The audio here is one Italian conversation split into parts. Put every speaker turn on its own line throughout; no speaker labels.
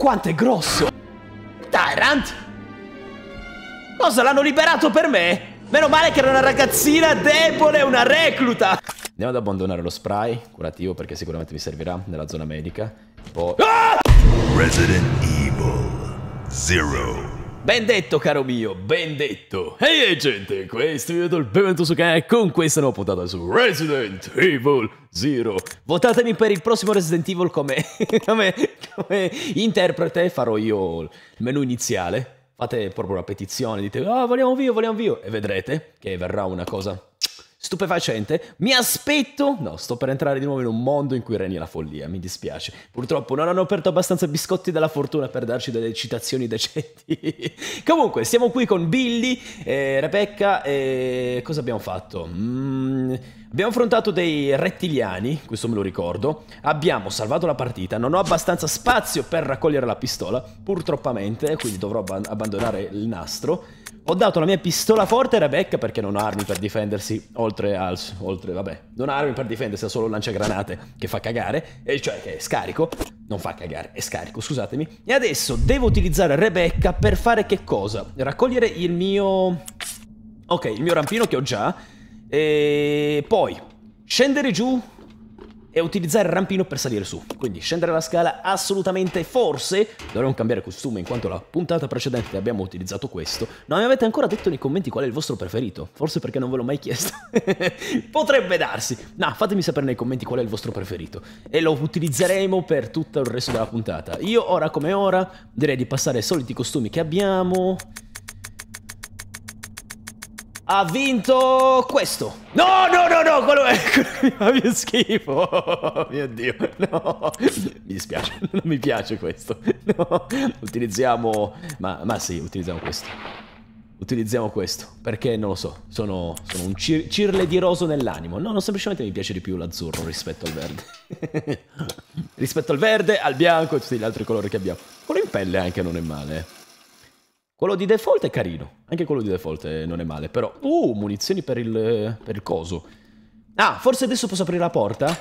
Quanto è grosso! Tyrant! Cosa l'hanno liberato per me? Meno male che era una ragazzina debole, una recluta! Andiamo ad abbandonare lo spray curativo perché sicuramente mi servirà nella zona medica. Poi... Ah! Resident Evil Zero Ben detto caro mio, ben detto! Ehi hey, gente, questo è il Beventosuke e con questa nuova puntata su Resident Evil Zero. Votatemi per il prossimo Resident Evil come, come, come interprete, farò io il menu iniziale. Fate proprio una petizione, dite, ah oh, vogliamo via, vogliamo via, e vedrete che verrà una cosa stupefacente, mi aspetto... No, sto per entrare di nuovo in un mondo in cui regna la follia, mi dispiace. Purtroppo non hanno aperto abbastanza biscotti della fortuna per darci delle citazioni decenti. Comunque, siamo qui con Billy, eh, Rebecca e... cosa abbiamo fatto? Mm, abbiamo affrontato dei rettiliani, questo me lo ricordo. Abbiamo salvato la partita, non ho abbastanza spazio per raccogliere la pistola, purtroppamente, quindi dovrò ab abbandonare il nastro. Ho dato la mia pistola forte a Rebecca perché non ha armi per difendersi, ho oltre al oltre, vabbè, non ha armi per difendersi ha solo lanciagranate che fa cagare, e cioè che è scarico, non fa cagare, è scarico, scusatemi. E adesso devo utilizzare Rebecca per fare che cosa? Raccogliere il mio... Ok, il mio rampino che ho già, e poi scendere giù e utilizzare il rampino per salire su. Quindi scendere la scala assolutamente forse dovremmo cambiare costume in quanto la puntata precedente abbiamo utilizzato questo. Non mi avete ancora detto nei commenti qual è il vostro preferito, forse perché non ve l'ho mai chiesto. Potrebbe darsi. No, fatemi sapere nei commenti qual è il vostro preferito e lo utilizzeremo per tutto il resto della puntata. Io ora come ora direi di passare ai soliti costumi che abbiamo ha vinto questo. No, no, no, no, quello, quello fa più schifo. Oh, mio Dio, no. Mi dispiace, non mi piace questo. No. Utilizziamo... Ma, ma sì, utilizziamo questo. Utilizziamo questo, perché non lo so, sono, sono un cir cirle di roso nell'animo. No, non semplicemente mi piace di più l'azzurro rispetto al verde. rispetto al verde, al bianco e tutti gli altri colori che abbiamo. Quello in pelle anche non è male. Eh. Quello di default è carino. Anche quello di default non è male, però... Uh, munizioni per il, per il coso. Ah, forse adesso posso aprire la porta?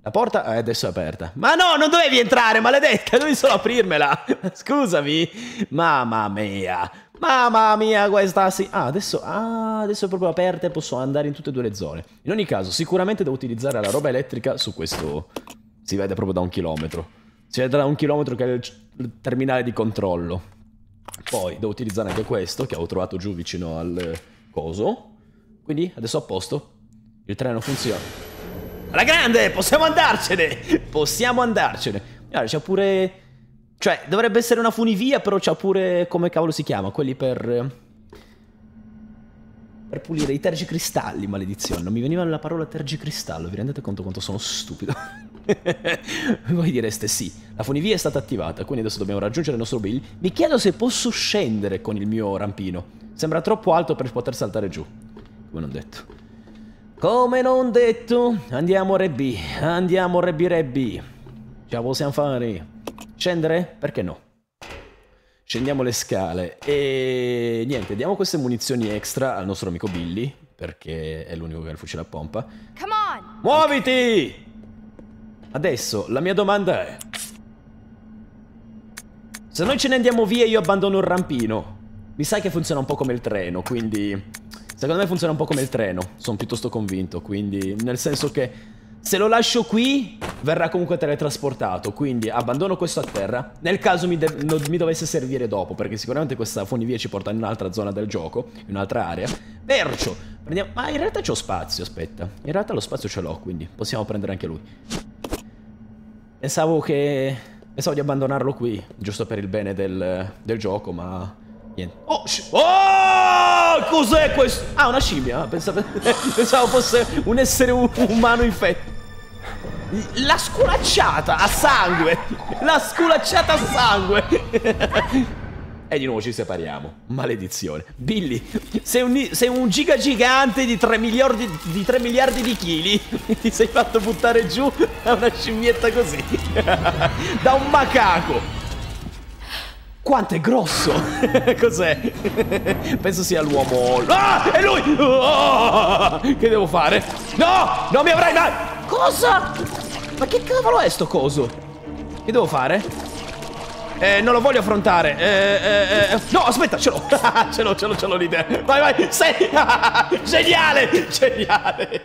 La porta eh, adesso è aperta. Ma no, non dovevi entrare, maledetta! Dovevi solo aprirmela! Scusami! Mamma mia! Mamma mia, questa sì. Ah, adesso, ah, adesso è proprio aperta e posso andare in tutte e due le zone. In ogni caso, sicuramente devo utilizzare la roba elettrica su questo... Si vede proprio da un chilometro. Si vede da un chilometro che è il terminale di controllo. Poi devo utilizzare anche questo che avevo trovato giù vicino al eh, coso. Quindi adesso a posto. Il treno funziona. Alla grande, possiamo andarcene! Possiamo andarcene. Allora, c'è pure... Cioè, dovrebbe essere una funivia, però c'è pure... Come cavolo si chiama? Quelli per... Per pulire i tergicristalli, maledizione. Non mi veniva la parola tergicristallo. Vi rendete conto quanto sono stupido? Voi direste sì, la funivia è stata attivata, quindi adesso dobbiamo raggiungere il nostro Bill. Mi chiedo se posso scendere con il mio rampino. Sembra troppo alto per poter saltare giù. Come non detto. Come non detto, andiamo Rebby, andiamo Rebby Rebby. Ce la possiamo fare. Scendere? Perché no? Scendiamo le scale e niente, diamo queste munizioni extra al nostro amico Billy, perché è l'unico che ha il fucile a pompa. Muoviti! Adesso, la mia domanda è... Se noi ce ne andiamo via io abbandono il rampino. Mi sai che funziona un po' come il treno, quindi... Secondo me funziona un po' come il treno. Sono piuttosto convinto, quindi... Nel senso che... Se lo lascio qui, verrà comunque teletrasportato, quindi abbandono questo a terra. Nel caso mi, non mi dovesse servire dopo, perché sicuramente questa funivia ci porta in un'altra zona del gioco, in un'altra area. Perciò, prendiamo... Ma in realtà c'ho spazio, aspetta. In realtà lo spazio ce l'ho, quindi possiamo prendere anche lui. Pensavo che... Pensavo di abbandonarlo qui, giusto per il bene del, del gioco, ma... Niente. Oh! oh! Cos'è questo? Ah, una scimmia. Ah, pensavo, pensavo fosse un essere umano infetto. La sculacciata a sangue! La sculacciata a sangue! E di nuovo ci separiamo. Maledizione. Billy, sei un, sei un giga gigante di 3, miliardi, di 3 miliardi di chili. Ti sei fatto buttare giù da una scimmietta così. da un macaco. Quanto è grosso! Cos'è? Penso sia l'uomo... Ah! È lui! Oh! Che devo fare? No! Non mi avrai mai... Cosa? Ma che cavolo è sto coso? Che devo fare? Eh, non lo voglio affrontare. Eh, eh, eh no, aspetta, ce l'ho. ce l'ho, ce l'ho, ce l'ho l'idea. Vai, vai. Sei. geniale, geniale.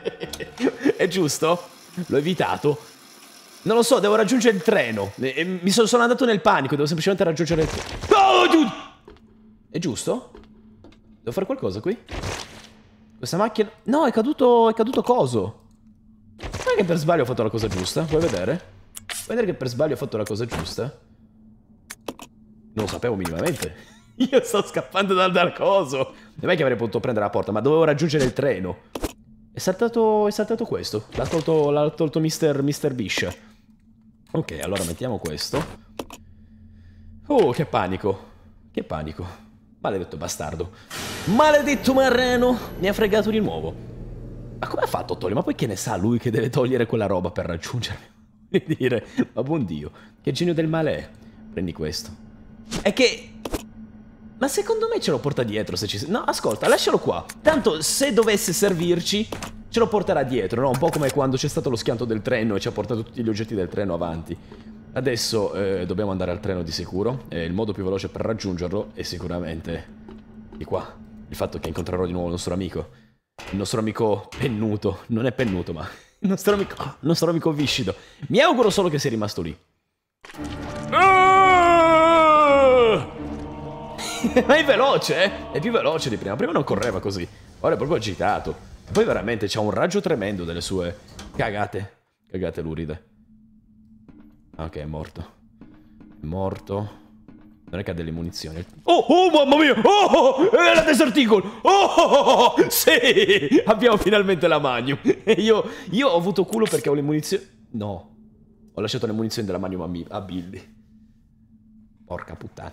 È giusto? L'ho evitato. Non lo so, devo raggiungere il treno. E mi sono, sono, andato nel panico, devo semplicemente raggiungere il treno. Oh, È giusto? Devo fare qualcosa qui? Questa macchina... No, è caduto... è caduto coso. Non è che per sbaglio ho fatto la cosa giusta, vuoi vedere? Vuoi vedere che per sbaglio ho fatto la cosa giusta? Non lo sapevo minimamente. Io sto scappando dal, dal coso. Non è che avrei potuto prendere la porta, ma dovevo raggiungere il treno. È saltato, è saltato questo. L'ha tolto, l'ha tolto Mr. Mr. Bish. Ok, allora mettiamo questo. Oh, che panico. Che panico. Maledetto bastardo. Maledetto marreno. Mi ha fregato di nuovo. Ma come ha fatto Tony? Ma poi che ne sa lui che deve togliere quella roba per raggiungermi? Voglio dire, ma buon Dio. Che genio del male è. Prendi questo è che... Ma secondo me ce lo porta dietro se ci... No, ascolta, lascialo qua. Tanto se dovesse servirci, ce lo porterà dietro, no? Un po' come quando c'è stato lo schianto del treno e ci ha portato tutti gli oggetti del treno avanti. Adesso eh, dobbiamo andare al treno di sicuro e il modo più veloce per raggiungerlo è sicuramente di qua. Il fatto che incontrerò di nuovo il nostro amico. Il nostro amico pennuto. Non è pennuto, ma... Il nostro amico... Il nostro amico viscido. Mi auguro solo che sia rimasto lì. Ma è veloce, eh? È più veloce di prima. Prima non correva così. Ora è proprio agitato. poi veramente c'ha un raggio tremendo delle sue cagate. Cagate luride. Ah, ok, è morto. È morto. Non è che ha delle munizioni. Oh, oh, mamma mia! Oh, oh, oh è la Desert Eagle! Oh, oh, oh, oh, oh sì! Abbiamo finalmente la Magnum. E io, io ho avuto culo perché ho le munizioni... No. Ho lasciato le munizioni della Magnum a, a Billy. Porca puttana.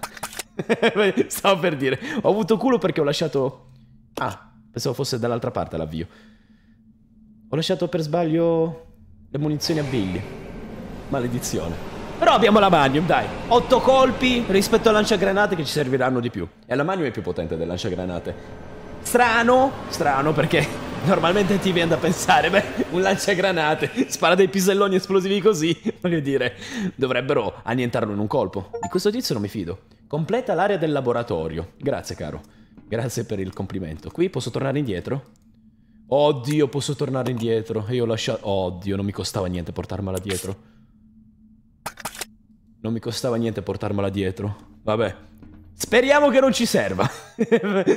Stavo per dire. Ho avuto culo perché ho lasciato... Ah, pensavo fosse dall'altra parte l'avvio. Ho lasciato per sbaglio le munizioni a Billy. Maledizione. Però abbiamo la Magnum, dai. Otto colpi rispetto al lanciagranate che ci serviranno di più. E la Magnum è più potente del lanciagranate. Strano, strano perché normalmente ti viene da pensare, beh, un lanciagranate, spara dei piselloni esplosivi così, voglio dire, dovrebbero annientarlo in un colpo. Di questo tizio non mi fido. Completa l'area del laboratorio. Grazie, caro. Grazie per il complimento. Qui posso tornare indietro? Oddio, posso tornare indietro. E io ho lasciato... Oddio, non mi costava niente portarmela dietro. Non mi costava niente portarmela dietro. Vabbè. Speriamo che non ci serva.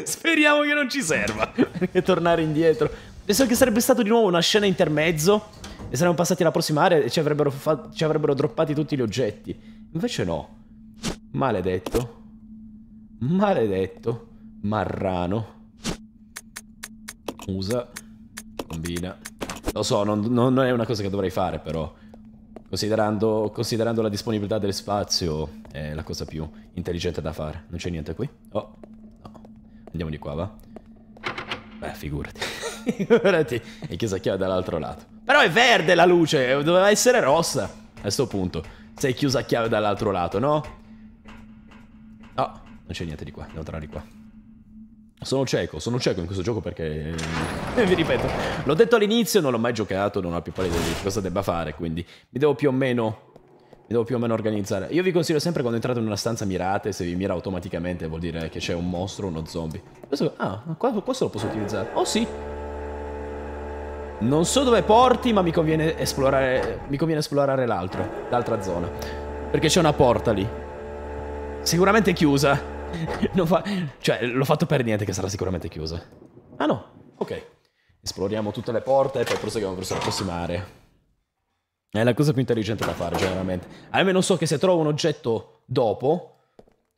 Speriamo che non ci serva. Perché tornare indietro. Penso che sarebbe stato di nuovo una scena intermezzo. E saremmo passati alla prossima area e ci avrebbero, ci avrebbero droppati tutti gli oggetti. Invece no. Maledetto. Maledetto. Marrano. Usa. Combina. Lo so, non, non è una cosa che dovrei fare, però. Considerando, considerando la disponibilità del spazio, è la cosa più intelligente da fare. Non c'è niente qui? Oh, no. Andiamo di qua, va? Beh, figurati. figurati. E chiesa chiave dall'altro lato. Però è verde la luce, doveva essere rossa. A questo punto. Sei chiusa a chiave dall'altro lato, no? Ah, non c'è niente di qua, devo tornare di qua. Sono cieco, sono cieco in questo gioco perché... Eh, vi ripeto, l'ho detto all'inizio, non l'ho mai giocato, non ho più pallida di cosa debba fare, quindi mi devo più o meno... Mi devo più o meno organizzare. Io vi consiglio sempre quando entrate in una stanza mirate, se vi mira automaticamente vuol dire che c'è un mostro o uno zombie. Questo, ah, questo lo posso utilizzare. Oh sì, non so dove porti, ma mi conviene esplorare, mi conviene esplorare l'altro, l'altra zona. Perché c'è una porta lì. Sicuramente chiusa. fa... Cioè, l'ho fatto per niente che sarà sicuramente chiusa. Ah no, ok. Esploriamo tutte le porte e poi proseguiamo verso la prossima area. È la cosa più intelligente da fare, generalmente. Almeno so che se trovo un oggetto dopo...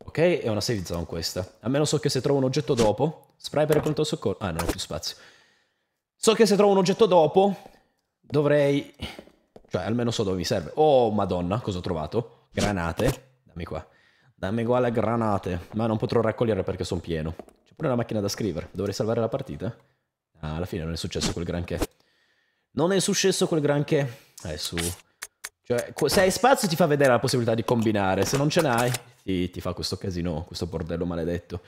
Ok, è una save zone questa. Almeno so che se trovo un oggetto dopo... Spray per il pronto soccorso... Ah, non ho più spazio. So che se trovo un oggetto dopo... Dovrei... Cioè, almeno so dove mi serve. Oh, madonna, cosa ho trovato? Granate. Dammi qua. Dammi uguale granate, ma non potrò raccogliere perché sono pieno. C'è pure una macchina da scrivere, dovrei salvare la partita? Ah, alla fine non è successo quel granché. Non è successo quel granché. Eh, su. Cioè, se hai spazio ti fa vedere la possibilità di combinare, se non ce n'hai ti, ti fa questo casino, questo bordello maledetto.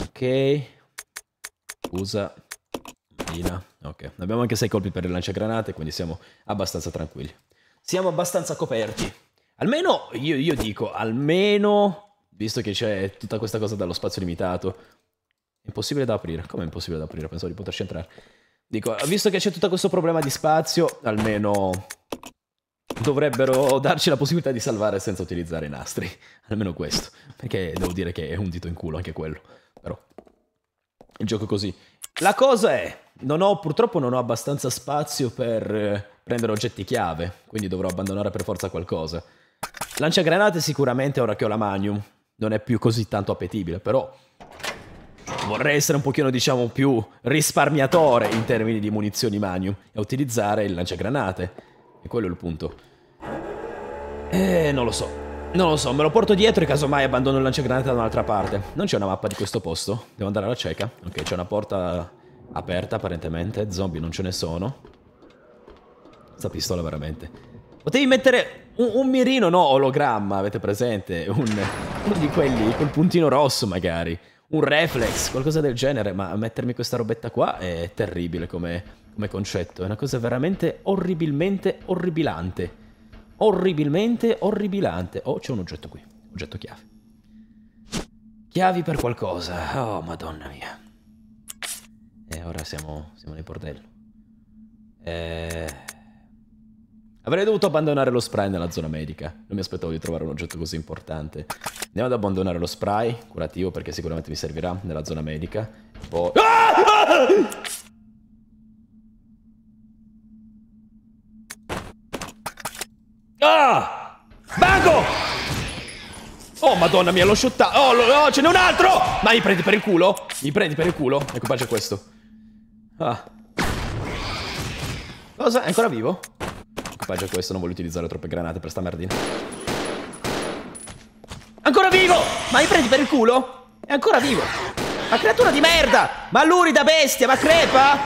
Ok. Usa. Mina. Ok. Abbiamo anche sei colpi per il lanciagranate, quindi siamo abbastanza tranquilli. Siamo abbastanza coperti. Almeno, io, io dico, almeno, visto che c'è tutta questa cosa dallo spazio limitato, impossibile da aprire. Come è impossibile da aprire? Pensavo di poterci entrare. Dico, visto che c'è tutto questo problema di spazio, almeno dovrebbero darci la possibilità di salvare senza utilizzare i nastri. Almeno questo. Perché devo dire che è un dito in culo anche quello. Però. Il gioco così. La cosa è, non ho, purtroppo non ho abbastanza spazio per eh, prendere oggetti chiave, quindi dovrò abbandonare per forza qualcosa. Lanciagranate sicuramente ora che ho la Magnum. Non è più così tanto appetibile, però... Vorrei essere un pochino, diciamo, più risparmiatore in termini di munizioni Magnum e utilizzare il lanciagranate. E quello è il punto. Eh, non lo so. Non lo so, me lo porto dietro e casomai abbandono il lanciagranate da un'altra parte. Non c'è una mappa di questo posto? Devo andare alla cieca. Ok, c'è una porta aperta apparentemente. Zombie non ce ne sono. Sta pistola veramente. Potevi mettere un, un mirino, no, ologramma, avete presente? Un, uno di quelli col puntino rosso magari. Un reflex, qualcosa del genere, ma mettermi questa robetta qua è terribile come, come concetto. È una cosa veramente orribilmente orribilante. Orribilmente orribilante. Oh, c'è un oggetto qui. Oggetto chiave. Chiavi per qualcosa. Oh, madonna mia. E ora siamo, siamo nel bordello. Eh... Avrei dovuto abbandonare lo spray nella zona medica. Non mi aspettavo di trovare un oggetto così importante. Andiamo ad abbandonare lo spray, curativo, perché sicuramente mi servirà nella zona medica. Poi... Boh. Ah! Ah! Bango! Oh, madonna mia, l'ho shottato. Oh, oh ce n'è un altro! Ma mi prendi per il culo? Mi prendi per il culo? Ecco, qua c'è questo. Ah. Cosa? È ancora vivo? L'equipaggio è questo, non voglio utilizzare troppe granate per sta merdina. Ancora vivo! Ma mi prendi per il culo? È ancora vivo! Ma creatura di merda! Ma lurida bestia, ma crepa!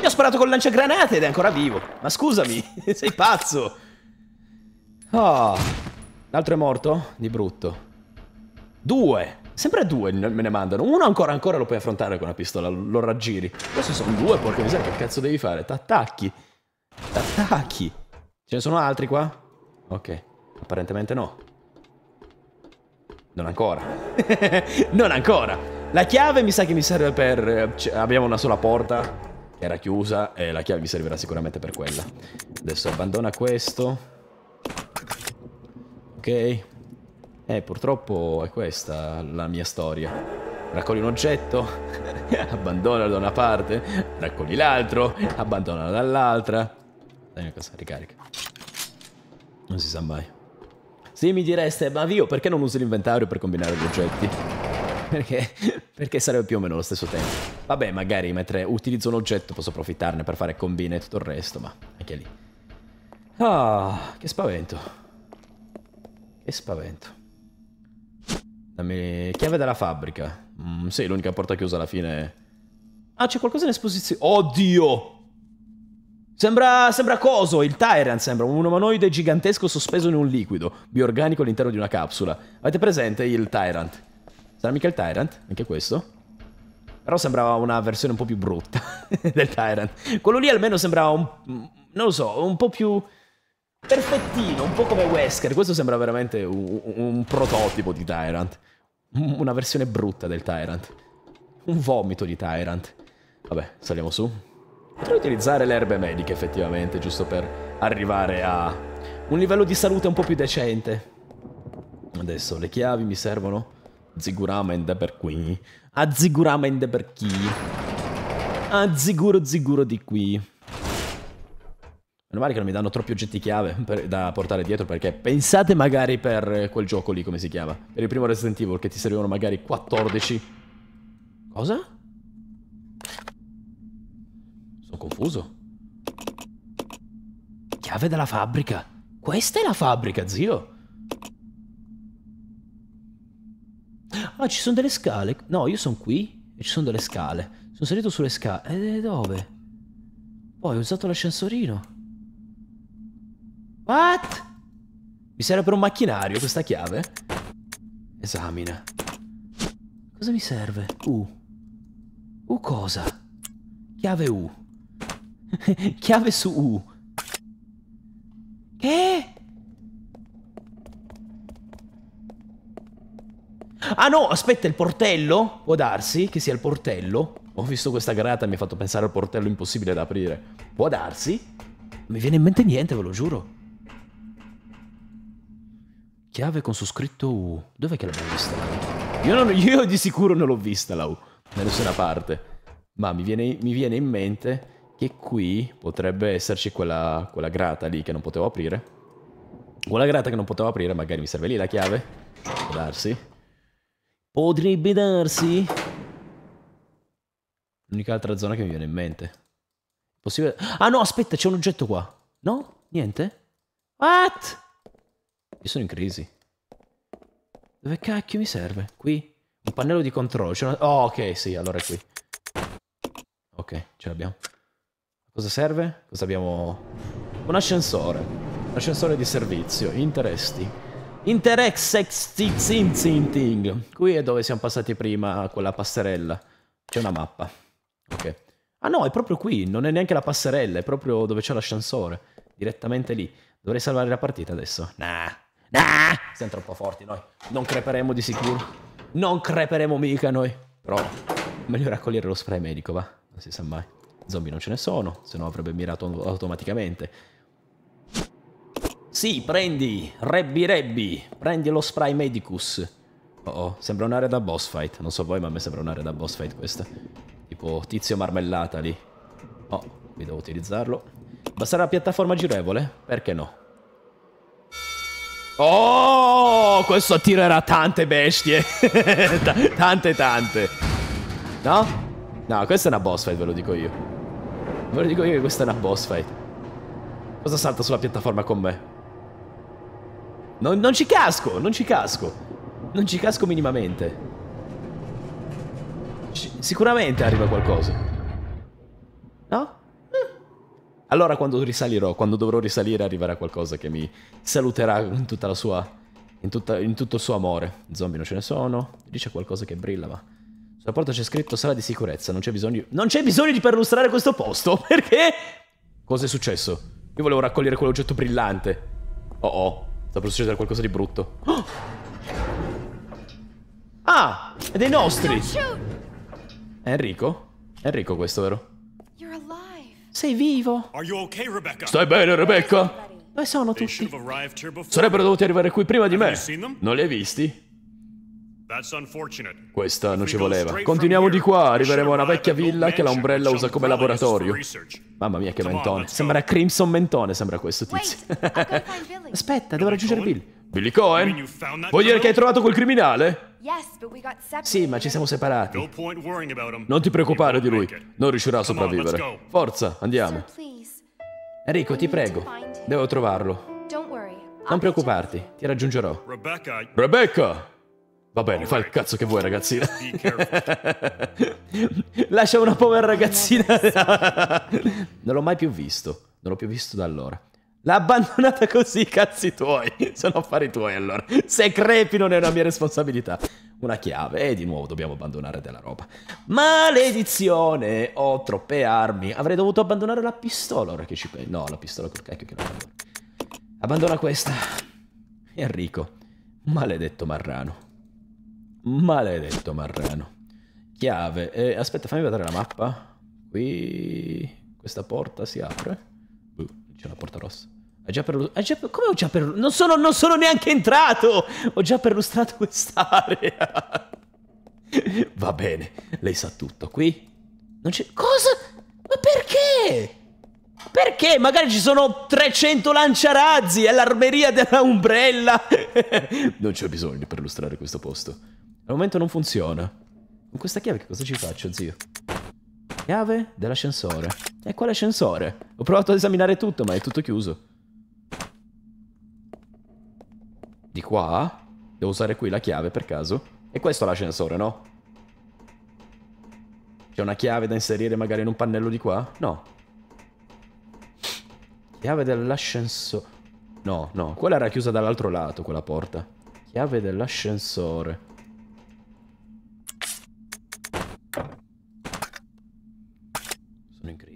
Mi ho sparato col lanciagranate ed è ancora vivo. Ma scusami, sei pazzo! Oh. L'altro è morto? Di brutto. Due! Sempre due me ne mandano. Uno ancora, ancora lo puoi affrontare con una pistola, lo raggiri. Questi sono due, porca miseria, che cazzo devi fare? T'attacchi attacchi. Ce ne sono altri qua? Ok, apparentemente no. Non ancora. non ancora. La chiave mi sa che mi serve per... Cioè, abbiamo una sola porta. Era chiusa e la chiave mi servirà sicuramente per quella. Adesso abbandona questo. Ok. Eh, purtroppo è questa la mia storia raccogli un oggetto, abbandonalo da una parte, raccogli l'altro, abbandonalo dall'altra. Dai, cosa ricarica. Non si sa mai. Se mi direste, ma io perché non uso l'inventario per combinare gli oggetti? Perché? Perché sarebbe più o meno lo stesso tempo. Vabbè, magari mentre utilizzo un oggetto posso approfittarne per fare combine e tutto il resto, ma anche lì. Ah, che spavento. Che spavento. Dammi... Chiave della fabbrica. Mm, sì, l'unica porta chiusa alla fine. Ah, c'è qualcosa in esposizione. Oddio! Sembra, sembra coso, il Tyrant sembra, un umanoide gigantesco sospeso in un liquido, biorganico all'interno di una capsula. Avete presente il Tyrant? Sarà mica il Tyrant? Anche questo? Però sembrava una versione un po' più brutta del Tyrant. Quello lì almeno sembrava un... non lo so, un po' più... perfettino, un po' come Wesker. Questo sembra veramente un, un prototipo di Tyrant. Una versione brutta del Tyrant. Un vomito di Tyrant. Vabbè, saliamo su. Potrei utilizzare le erbe mediche effettivamente, giusto per arrivare a un livello di salute un po' più decente. Adesso le chiavi mi servono. Ziguramente per qui. A ziguramente per chi. A ziguro ziguro di qui. Meno male che non mi danno troppi oggetti chiave per, da portare dietro perché pensate magari per quel gioco lì come si chiama. Per il primo Resident Evil che ti servivano magari 14. Cosa? confuso. Chiave della fabbrica. Questa è la fabbrica, zio. Ah, ci sono delle scale. No, io sono qui e ci sono delle scale. Sono salito sulle scale. Eh, dove? Poi ho usato l'ascensorino. What? Mi serve per un macchinario questa chiave? Esamina. Cosa mi serve? U. U cosa? Chiave U. Chiave su U. Che? Ah no, aspetta, il portello? Può darsi che sia il portello? Ho visto questa grata e mi ha fatto pensare al portello impossibile da aprire. Può darsi? Non mi viene in mente niente, ve lo giuro. Chiave con su scritto U. Dov'è che l'abbiamo vista? Io, non, io di sicuro non l'ho vista la U. Da nessuna parte. Ma mi viene, mi viene in mente che qui potrebbe esserci quella, quella grata lì che non potevo aprire. Quella grata che non potevo aprire, magari mi serve lì la chiave. Può darsi. Potrebbe darsi. L'unica altra zona che mi viene in mente. Possibile... Ah no, aspetta, c'è un oggetto qua. No? Niente? What? Io sono in crisi. Dove cacchio mi serve? Qui? Un pannello di controllo. Una... Oh, ok, sì, allora è qui. Ok, ce l'abbiamo. Cosa serve? Cosa abbiamo? Un ascensore. Un ascensore di servizio. Interesti. Interexextinting. Qui è dove siamo passati prima quella passerella. C'è una mappa. Ok. Ah no, è proprio qui. Non è neanche la passerella. È proprio dove c'è l'ascensore. Direttamente lì. Dovrei salvare la partita adesso. Nah. Nah. Siamo troppo forti noi. Non creperemo di sicuro. Non creperemo mica noi. Però meglio raccogliere lo spray medico, va. Non si sa mai. Zombie non ce ne sono, se no avrebbe mirato automaticamente. Sì, prendi! Rebbi Rebbi! Prendi lo spray Medicus. Oh, oh, sembra un'area da boss fight. Non so voi, ma a me sembra un'area da boss fight questa. Tipo tizio marmellata lì. Oh, qui devo utilizzarlo. Bastare la piattaforma girevole? Perché no? Oh, questo attirerà tante bestie. tante, tante. No? No, questa è una boss fight, ve lo dico io. Ve lo dico io che questa è una boss fight. Cosa salta sulla piattaforma con me? Non, non ci casco, non ci casco. Non ci casco minimamente. C sicuramente arriva qualcosa. No? Eh. Allora quando risalirò, quando dovrò risalire, arriverà qualcosa che mi saluterà in tutta la sua... In, tutta, in tutto il suo amore. Zombie non ce ne sono. Lì c'è qualcosa che brilla, ma... Sulla porta c'è scritto sala di sicurezza, non c'è bisogno... Non c'è bisogno di perlustrare questo posto, perché? Cosa è successo? Io volevo raccogliere quell'oggetto brillante. Oh oh, sta per succedere qualcosa di brutto. Oh! Ah, è dei nostri! È Enrico? È Enrico questo, vero? Sei vivo? Stai bene, Rebecca? Dove sono tutti? Sarebbero dovuti arrivare qui prima di me. Non li hai visti? Questa non ci voleva. Continuiamo di qua, arriveremo a una vecchia villa che la Umbrella usa come laboratorio. Mamma mia che mentone. Sembra Crimson Mentone, sembra questo tizio. Aspetta, devo raggiungere Bill. Billy Cohen? Vuol dire che hai trovato quel criminale? Sì, ma ci siamo separati. Non ti preoccupare di lui, non riuscirà a sopravvivere. Forza, andiamo. Enrico, ti prego, devo trovarlo. Non preoccuparti, ti raggiungerò. Rebecca! Va bene, fai il cazzo che vuoi, ragazzina. Lascia una povera ragazzina. non l'ho mai più visto. Non l'ho più visto da allora. L'ha abbandonata così, cazzi tuoi. Sono affari tuoi allora. Se crepi non è una mia responsabilità. Una chiave. E di nuovo dobbiamo abbandonare della roba. Maledizione! Ho troppe armi. Avrei dovuto abbandonare la pistola ora che ci penso. No, la pistola col cacchio che non abbandono. Abbandona questa. Enrico. Maledetto marrano. Maledetto marrano. Chiave. Eh, aspetta, fammi vedere la mappa. Qui... Questa porta si apre. Uh, c'è una porta rossa. È già perlustrato. già Come ho già perlustrato? Non sono, non sono neanche entrato! Ho già perlustrato quest'area. Va bene, lei sa tutto. Qui non c'è... Cosa? Ma perché? Perché? Magari ci sono 300 lanciarazzi, è l'armeria della Umbrella. non c'è bisogno di perlustrare questo posto. Al momento non funziona. Con questa chiave che cosa ci faccio, zio? Chiave dell'ascensore. E quale ascensore? Ho provato ad esaminare tutto, ma è tutto chiuso. Di qua? Devo usare qui la chiave, per caso? E questo è l'ascensore, no? C'è una chiave da inserire magari in un pannello di qua? No. Chiave dell'ascensore... No, no. Quella era chiusa dall'altro lato, quella porta. Chiave dell'ascensore.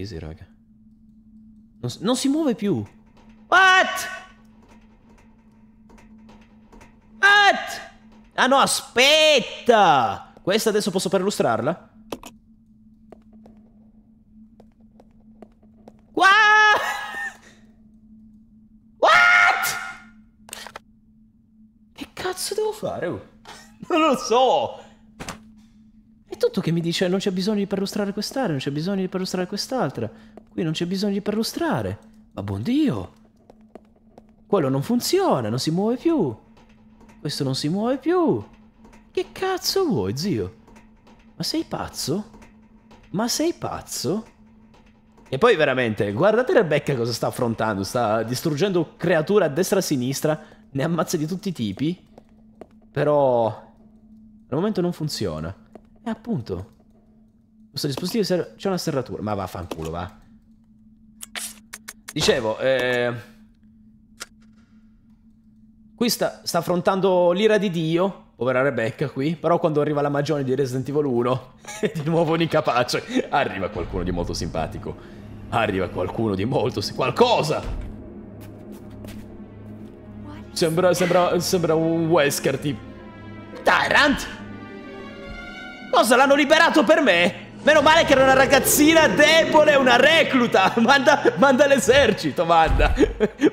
easy, raga. Non, non si muove più. What? What? Ah no, aspetta! Questa adesso posso perlustrarla? What? What? Che cazzo devo fare? Oh, non lo so! Tutto che mi dice non c'è bisogno di perlustrare quest'area, non c'è bisogno di perlustrare quest'altra. Qui non c'è bisogno di perlustrare. Ma buon Dio! Quello non funziona, non si muove più. Questo non si muove più. Che cazzo vuoi, zio? Ma sei pazzo? Ma sei pazzo? E poi veramente, guardate Rebecca cosa sta affrontando. Sta distruggendo creature a destra e a sinistra. Ne ammazza di tutti i tipi. Però... Al momento non funziona. E eh, appunto. Questo dispositivo serve... C'è una serratura. Ma vaffanculo, va. Dicevo, eh... Qui sta, sta affrontando l'ira di Dio, povera Rebecca qui, però quando arriva la magione di Resident Evil 1 di nuovo un incapace. Arriva qualcuno di molto simpatico. Arriva qualcuno di molto... Qualcosa! Sembra, sembra, sembra un Wesker tipo... Tyrant! Cosa l'hanno liberato per me? Meno male che era una ragazzina debole, una recluta. Manda, manda l'esercito, manda.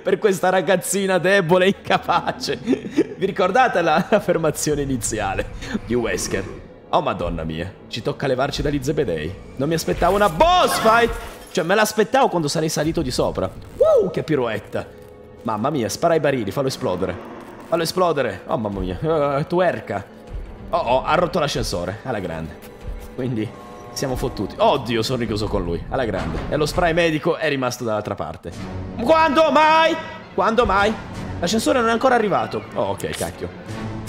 Per questa ragazzina debole e incapace. Vi ricordate l'affermazione iniziale di Wesker? Oh madonna mia, ci tocca levarci da Lizebedei. Non mi aspettavo una boss fight. Cioè, me l'aspettavo quando sarei salito di sopra. Wow, uh, che piruetta. Mamma mia, spara i barili, fallo esplodere. Fallo esplodere. Oh mamma mia, uh, tuerca. Oh, oh, ha rotto l'ascensore, alla grande. Quindi siamo fottuti. Oddio, sono richiuso con lui, alla grande. E lo spray medico è rimasto dall'altra parte. Quando mai? Quando mai? L'ascensore non è ancora arrivato. Oh, ok, cacchio.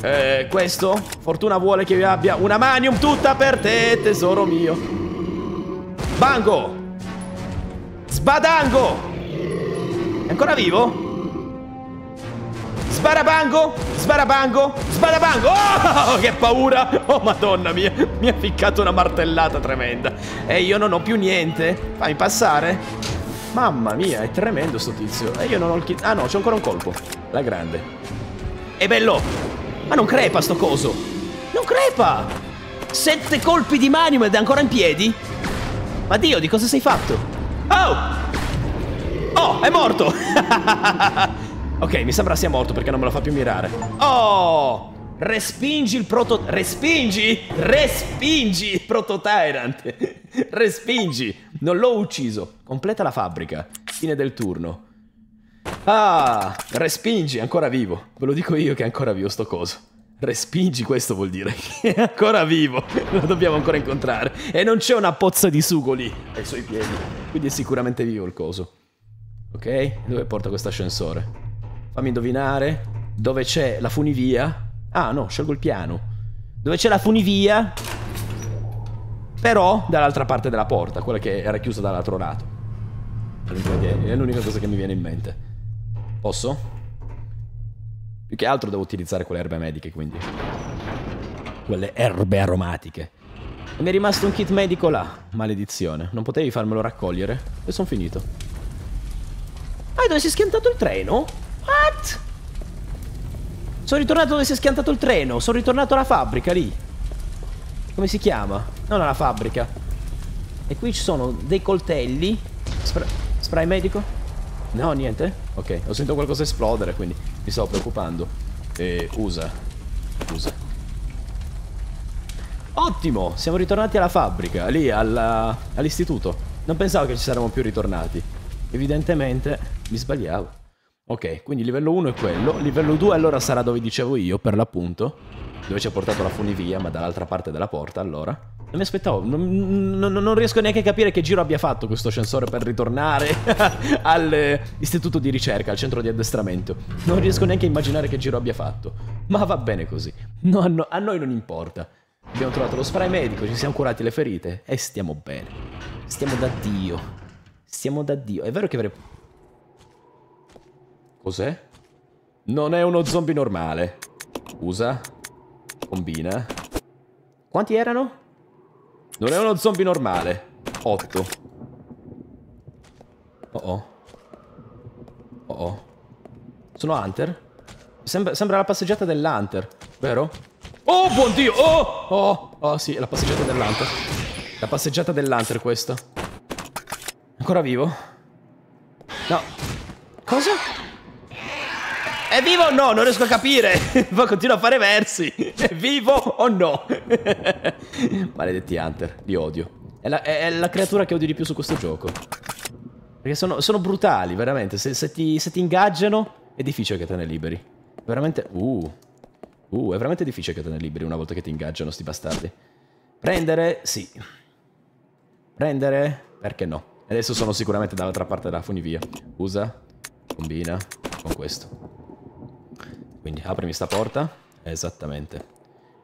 Eh, questo? Fortuna vuole che io abbia una manium tutta per te, tesoro mio. Bango! Sbadango! È ancora vivo? Sbarabango, sbarabango, sbarabango Oh, che paura Oh, madonna mia Mi ha ficcato una martellata tremenda E io non ho più niente Fammi passare Mamma mia, è tremendo sto tizio E io non ho il kit Ah no, c'è ancora un colpo La grande E bello Ma non crepa sto coso Non crepa Sette colpi di manium ed è ancora in piedi? Ma Dio, di cosa sei fatto? Oh! Oh, è morto! Ok, mi sembra sia morto perché non me lo fa più mirare. Oh! Respingi il proto... Respingi! Respingi il prototyrant! Respingi! Non l'ho ucciso. Completa la fabbrica. Fine del turno. Ah! Respingi, è ancora vivo. Ve lo dico io che è ancora vivo sto coso. Respingi, questo vuol dire che è ancora vivo. Lo dobbiamo ancora incontrare. E non c'è una pozza di sugo lì ai suoi piedi. Quindi è sicuramente vivo il coso. Ok? Dove porta questo ascensore? Fammi indovinare. Dove c'è la funivia? Ah, no, scelgo il piano. Dove c'è la funivia? Però dall'altra parte della porta, quella che era chiusa dall'altro lato. È l'unica cosa che mi viene in mente. Posso? Più che altro devo utilizzare quelle erbe mediche, quindi. Quelle erbe aromatiche. E mi è rimasto un kit medico là. Maledizione. Non potevi farmelo raccogliere? E sono finito. Ah, dove si è schiantato il treno? What? Sono ritornato dove si è schiantato il treno. Sono ritornato alla fabbrica lì. Come si chiama? Non alla fabbrica. E qui ci sono dei coltelli. Spr spray medico? No, niente. Ok, ho sentito qualcosa esplodere, quindi mi stavo preoccupando. E usa. Usa. Ottimo, siamo ritornati alla fabbrica, lì all'istituto. All non pensavo che ci saremmo più ritornati. Evidentemente mi sbagliavo. Ok, quindi livello 1 è quello. Livello 2 allora sarà dove dicevo io, per l'appunto. Dove ci ha portato la funivia, ma dall'altra parte della porta, allora. Non mi aspettavo, non, non, non, riesco neanche a capire che giro abbia fatto questo ascensore per ritornare all'istituto eh, di ricerca, al centro di addestramento. Non riesco neanche a immaginare che giro abbia fatto. Ma va bene così. No, no, a noi non importa. Abbiamo trovato lo spray medico, ci siamo curati le ferite e stiamo bene. Stiamo da Dio. Stiamo da Dio. È vero che avrei Cos'è? Non è uno zombie normale. Usa. Combina. Quanti erano? Non è uno zombie normale. Otto. Oh oh. Oh oh. Sono Hunter? Sembra, sembra la passeggiata dell'Hunter, vero? Oh, buon Dio! Oh! Oh! Oh, sì, è la passeggiata dell'Hunter. La passeggiata dell'Hunter, questa. Ancora vivo? No. Cosa? Cosa? È vivo o no? Non riesco a capire. Poi continua a fare versi. È vivo o no? Maledetti Hunter, li odio. È la, è la, creatura che odio di più su questo gioco. Perché sono, sono brutali, veramente. Se, se, ti, se, ti, ingaggiano, è difficile che te ne liberi. Veramente... Uh. Uh, è veramente difficile che te ne liberi una volta che ti ingaggiano, sti bastardi. Prendere, sì. Prendere, perché no? Adesso sono sicuramente dall'altra parte della funivia. Usa, combina con questo. Quindi aprimi sta porta. Esattamente.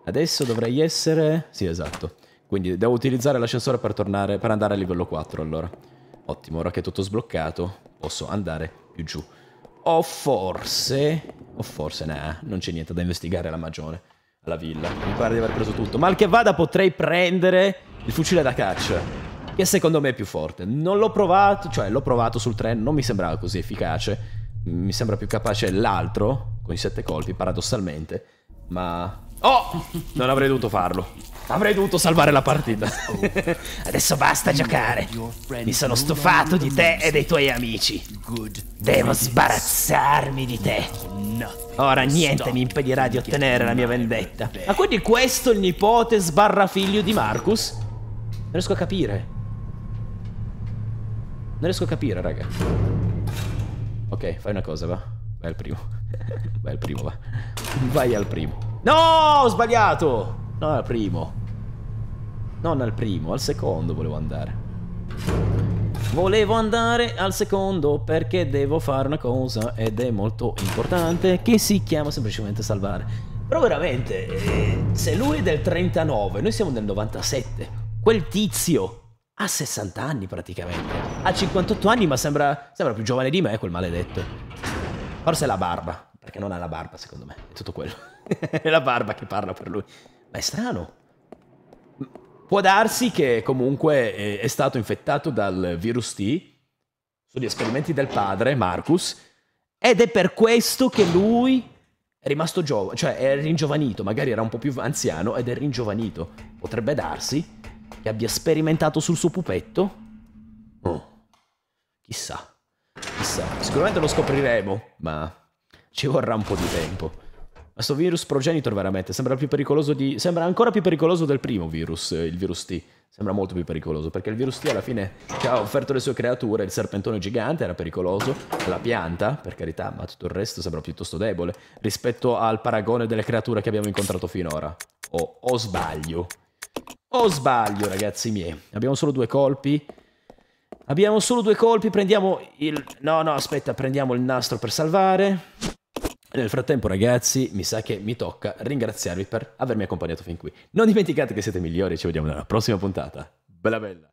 Adesso dovrei essere... Sì, esatto. Quindi devo utilizzare l'ascensore per, tornare... per andare a livello 4, allora. Ottimo, ora che è tutto sbloccato, posso andare più giù. O forse... O forse, nah, non c'è niente da investigare la magione. Alla villa. Mi pare di aver preso tutto. Mal che vada potrei prendere il fucile da caccia che secondo me è più forte. Non l'ho provato, cioè l'ho provato sul treno, non mi sembrava così efficace, mi sembra più capace l'altro, con i sette colpi, paradossalmente. Ma... Oh! Non avrei dovuto farlo. Avrei dovuto salvare la partita. Adesso basta giocare. Mi sono stufato di te e dei tuoi amici. Devo sbarazzarmi di te. Ora niente mi impedirà di ottenere la mia vendetta. Ma quindi questo è il nipote sbarra figlio di Marcus? Non riesco a capire. Non riesco a capire, raga. Ok, fai una cosa, va. Vai al primo. Vai al primo, va. Vai al primo. No, ho sbagliato! Non al primo. Non al primo, al secondo volevo andare. Volevo andare al secondo perché devo fare una cosa ed è molto importante che si chiama semplicemente salvare. Però veramente, eh, se lui è del 39, noi siamo del 97, quel tizio ha 60 anni praticamente. Ha 58 anni ma sembra, sembra più giovane di me quel maledetto. Forse la barba. Perché non ha la barba, secondo me. È tutto quello. è la barba che parla per lui. Ma è strano. Può darsi che comunque eh, è, stato infettato dal virus T. sugli esperimenti del padre, Marcus. Ed è per questo che lui è rimasto giovane, cioè è ringiovanito, magari era un po' più anziano ed è ringiovanito. Potrebbe darsi che abbia sperimentato sul suo pupetto. Oh. Chissà, chissà. Sicuramente lo scopriremo, ma ci vorrà un po' di tempo. Ma sto virus progenitor veramente sembra più pericoloso di... Sembra ancora più pericoloso del primo virus, eh, il virus T. Sembra molto più pericoloso, perché il virus T alla fine ci ha offerto le sue creature, il serpentone gigante era pericoloso, la pianta, per carità, ma tutto il resto sembra piuttosto debole, rispetto al paragone delle creature che abbiamo incontrato finora. Oh, o oh, oh, sbaglio. O oh, sbaglio, ragazzi miei. Abbiamo solo due colpi. Abbiamo solo due colpi, prendiamo il... No, no, aspetta, prendiamo il nastro per salvare nel frattempo, ragazzi, mi sa che mi tocca ringraziarvi per avermi accompagnato fin qui. Non dimenticate che siete migliori, ci vediamo nella prossima puntata. Bella bella!